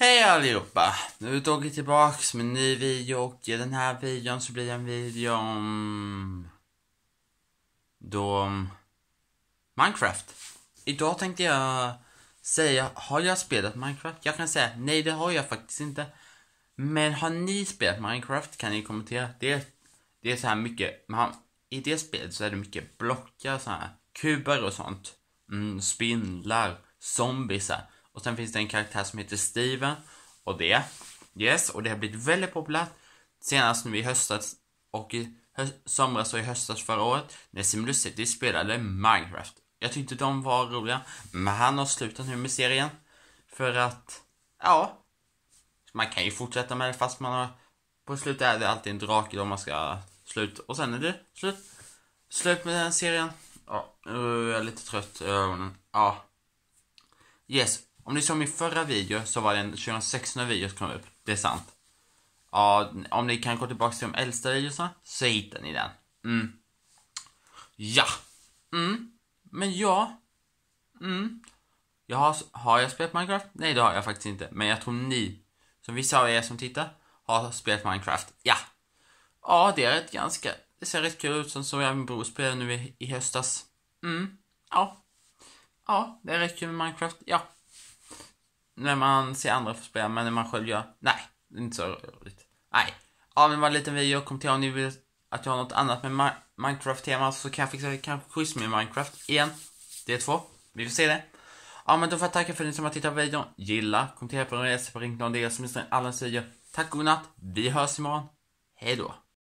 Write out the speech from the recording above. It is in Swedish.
Hej allihopa! Nu tog jag tillbaks med en ny video och i den här videon så blir det en video om... Då... Minecraft. Idag tänkte jag säga, har jag spelat Minecraft? Jag kan säga, nej det har jag faktiskt inte. Men har ni spelat Minecraft kan ni kommentera. Det är, det är så här mycket, man, i det spelet så är det mycket blockar så här, kuber och sånt. Mm, spindlar, zombies så här. Och sen finns det en karaktär som heter Steven och det. Yes, och det har blivit väldigt populärt. Senast nu i höstas och i höst, somras och i höstas förra året när Simlucity spelade Minecraft. Jag tyckte de var roliga, men han har slutat nu med serien. För att, ja. Man kan ju fortsätta med det fast man har... På slutet är det alltid en drake då man ska slut. Och sen är det slut. Slut med den serien. Ja, nu är jag lite trött i ögonen. Ja. Yes, om ni såg min förra video så var det en 2016 video som kom upp. Det är sant. Ja, om ni kan gå tillbaka till de äldsta videorna så hittar ni den. Mm. Ja. Mm. Men ja. Mm. Jag har, har jag spelat Minecraft? Nej, det har jag faktiskt inte. Men jag tror ni, som vissa av er som tittar, har spelat Minecraft. Ja. Ja, det är ett ganska... Det ser rätt kul ut som så jag min bror spelade nu i, i höstas. Mm. Ja. Ja, det är rätt kul med Minecraft. Ja när man ser andra få spela, men när man själv gör, nej, det är inte så roligt. Nej. Ja, men det var en liten video, kom till om ni vill att jag har något annat med Minecraft-tema så kan jag fixa kanske quiz med Minecraft igen. Det är två. Vi får se det. Ja, men då får jag tacka för att ni som har tittat på videon. Gilla, kommentera på den resa på ring någon del som missar alla videor. Tack och godnatt. Vi hörs imorgon. Hej då.